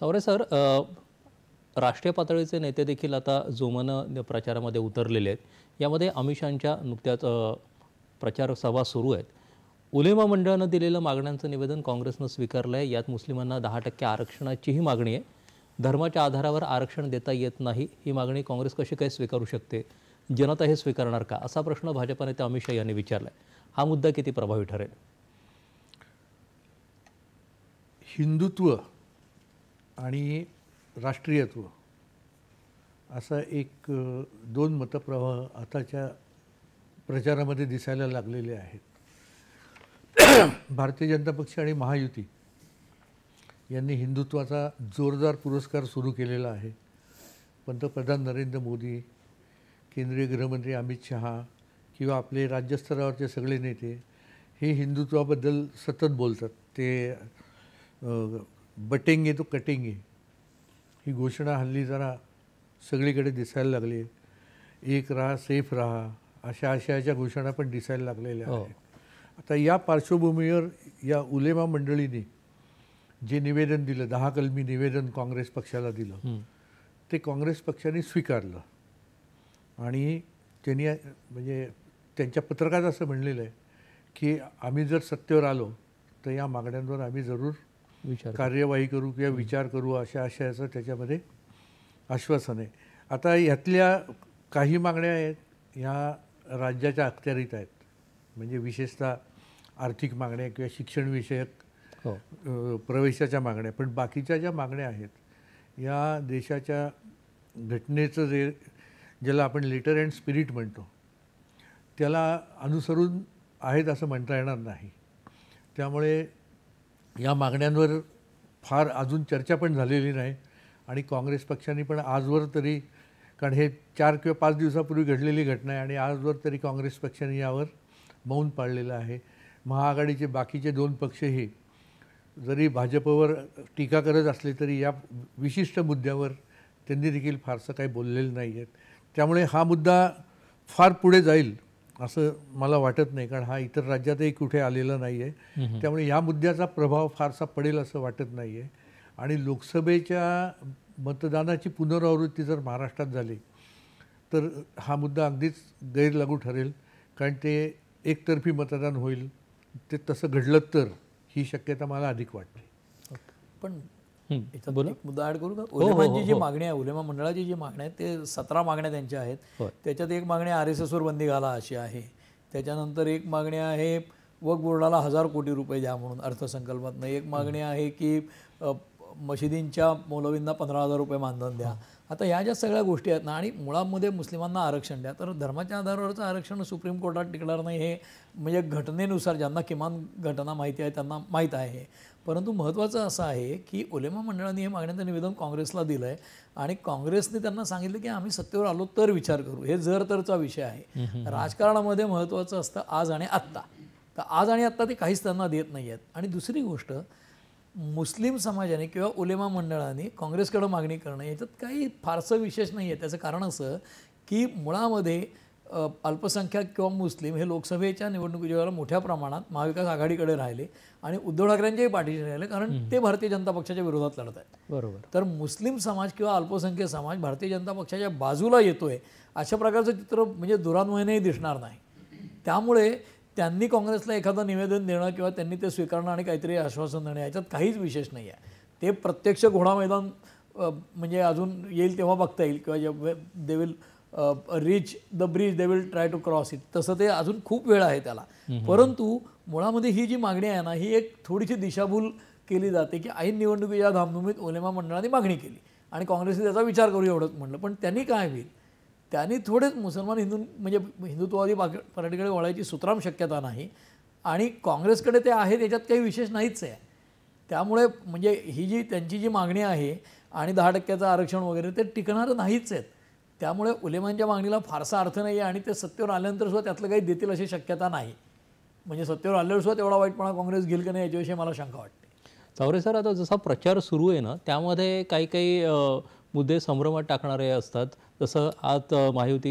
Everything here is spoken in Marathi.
चौरे सर राष्ट्रीय पातळीचे नेते देखील आता जोमानं प्रचारामध्ये उतरलेले आहेत यामध्ये अमिषांच्या नुकत्याच प्रचार सभा सुरू आहेत उलेमा मंडळानं दिलेलं मागण्यांचं निवेदन काँग्रेसनं स्वीकारलं आहे यात मुस्लिमांना दहा टक्के आरक्षणाचीही मागणी आहे धर्माच्या आधारावर आरक्षण देता येत नाही ही मागणी काँग्रेस कशी काय स्वीकारू शकते जनता हे स्वीकारणार का असा प्रश्न भाजपा नेते अमित शहा यांनी विचारला आहे हा मुद्दा किती प्रभावी ठरेल हिंदुत्व आणि राष्ट्रीयत्व असा एक दोन मतप्रवाह आताच्या प्रचारामध्ये दिसायला लागलेले आहेत भारतीय जनता पक्ष आणि महायुती यांनी हिंदुत्वाचा जोरदार पुरस्कार सुरू केलेला आहे पंतप्रधान नरेंद्र मोदी केंद्रीय गृहमंत्री अमित शहा किंवा आपले राज्यस्तरावरचे सगळे नेते हे हिंदुत्वाबद्दल सतत बोलतात ते बटेंगे तो कटेंगे ही घोषणा हल्ली जरा सगळीकडे दिसायला लागली एक राहा सेफ राहा अशा आशयाच्या घोषणा पण दिसायला लागलेल्या हो. आहेत आता या पार्श्वभूमीवर या उलेमा मंडळीने जे निवेदन दिलं दहा कलमी निवेदन काँग्रेस पक्षाला दिलं ते काँग्रेस पक्षाने स्वीकारलं आणि त्यांनी म्हणजे त्यांच्या पत्रकात असं म्हणलेलं आहे की आम्ही जर सत्तेवर आलो तर या मागण्यांवर आम्ही जरूर विचार कार्यवाही करू किंवा विचार करू अशा आशयाचं त्याच्यामध्ये आश्वासन आहे आता ह्यातल्या काही मागण्या आहेत ह्या राज्याच्या अखत्यारीत आहेत म्हणजे विशेषतः आर्थिक मागण्या किंवा शिक्षणविषयक हो. प्रवेशाच्या मागण्या पण बाकीच्या ज्या मागण्या आहेत या देशाच्या घटनेचं जे ज्याला आपण लेटर अँड स्पिरिट म्हणतो त्याला अनुसरून आहेत असं म्हणता येणार नाही त्यामुळे या मागण्यांवर फार अजून चर्चा पण झालेली नाही आणि काँग्रेस पक्षाने पण आजवर तरी कारण हे चार किंवा पाच दिवसापूर्वी घडलेली घटना आहे आणि आजवर तरी काँग्रेस पक्षाने यावर मौन पाळलेलं आहे महाआघाडीचे बाकीचे दोन पक्षही जरी भाजपवर टीका करत असले तरी या विशिष्ट मुद्द्यावर त्यांनी देखील फारसं काही बोललेलं नाही आहेत त्यामुळे हा मुद्दा फार पुढे जाईल असं मला वाटत नाही कारण हा इतर राज्यातही कुठे आलेला नाही आहे त्यामुळे या मुद्द्याचा प्रभाव फारसा पडेल असं वाटत नाही आहे आणि लोकसभेच्या मतदानाची पुनरावृत्ती जर महाराष्ट्रात झाली तर हा मुद्दा अगदीच गैरलागू ठरेल कारण ते एकतर्फी मतदान होईल ते तसं घडलं तर ही शक्यता मला अधिक वाटते पण एक मुद्दा ऍड करू का हो, हो, उलेमांची जी हो. मागणी आहे उलेमा मंडळाची जी मागणी आहे ते सतरा मागण्या त्यांच्या आहेत त्याच्यात एक मागणी आर एस एसवर बंदी घाला अशी आहे त्याच्यानंतर एक मागणी आहे वक बोर्डाला हजार कोटी रुपये द्या म्हणून अर्थसंकल्पात एक मागणी आहे की मशिदींच्या मौलवींना पंधरा हजार रुपये मानधन द्या आता ह्या ज्या सगळ्या गोष्टी आहेत ना आणि मुळामध्ये मुस्लिमांना आरक्षण द्या तर धर्माच्या आधारावरचं आरक्षण सुप्रीम कोर्टात टिकणार नाही हे म्हणजे घटनेनुसार ज्यांना किमान घटना माहिती आहे त्यांना माहीत आहे परंतु महत्त्वाचं असं आहे की ओलेमा मंडळाने हे मागण्याचं निवेदन काँग्रेसला दिलं आहे आणि काँग्रेसने त्यांना सांगितलं की आम्ही सत्तेवर आलो तर विचार करू हे जर तरचा विषय आहे राजकारणामध्ये महत्त्वाचं असतं आज आणि आत्ता तर आज आणि आत्ता ते काहीच त्यांना देत नाही आहेत आणि दुसरी गोष्ट मुस्लिम समाजाने किंवा उलेमा मंडळाने काँग्रेसकडं मागणी करणं याच्यात काही फारसं विशेष नाही आहे त्याचं कारण असं की मुळामध्ये अल्पसंख्याक किंवा मुस्लिम हे लोकसभेच्या निवडणुकीच्या वेळेला मोठ्या प्रमाणात महाविकास आघाडीकडे राहिले आणि उद्धव ठाकरेंच्याही पाठीशी राहिले कारण ते भारतीय जनता पक्षाच्या विरोधात लढत आहेत बरोबर तर मुस्लिम समाज किंवा अल्पसंख्य समाज भारतीय जनता पक्षाच्या बाजूला येतोय अशा प्रकारचं चित्र म्हणजे दुरान्वयनही दिसणार नाही त्यामुळे त्यांनी काँग्रेसला एखादं निवेदन देणं किंवा त्यांनी ते स्वीकारणं आणि काहीतरी आश्वासन देणं याच्यात काहीच विशेष नाही आहे ते प्रत्यक्ष घोडा मैदान म्हणजे अजून येईल तेव्हा बघता येईल किंवा they will reach the bridge they will try to cross it तसं ते अजून खूप वेळ आहे त्याला परंतु मुळामध्ये ही जी मागणी आहे ना ही एक थोडीशी दिशाभूल केली जाते की ऐन निवडणुकीच्या धामधुमीत ओलेमा मंडळाने मागणी केली आणि काँग्रेसने त्याचा विचार करू एवढंच म्हणलं पण त्यांनी काय होईल त्यांनी थोडेच मुसलमान हिंदू म्हणजे हिंदुत्ववादी पाक पार्टीकडे वळायची सुतराम शक्यता नाही आणि काँग्रेसकडे ते आहेत याच्यात काही विशेष नाहीच आहे त्यामुळे म्हणजे ही जी त्यांची जी मागणी आहे आणि दहा टक्क्याचं आरक्षण वगैरे ते टिकणारं नाहीच आहेत त्यामुळे उलेमांच्या मागणीला फारसा अर्थ नाही आहे आणि ते सत्तेवर आल्यानंतर सुद्धा त्यातलं काही देतील अशी शक्यता नाही म्हणजे सत्तेवर आल्यावर सुद्धा तेवढा वाईटपणा काँग्रेस घेईल का नाही याच्याविषयी मला शंका वाटते चौरे सर आता जसा प्रचार सुरू आहे ना त्यामध्ये काही काही मुद्दे संभ्रमात टाकणारे असतात जसं आज महायुती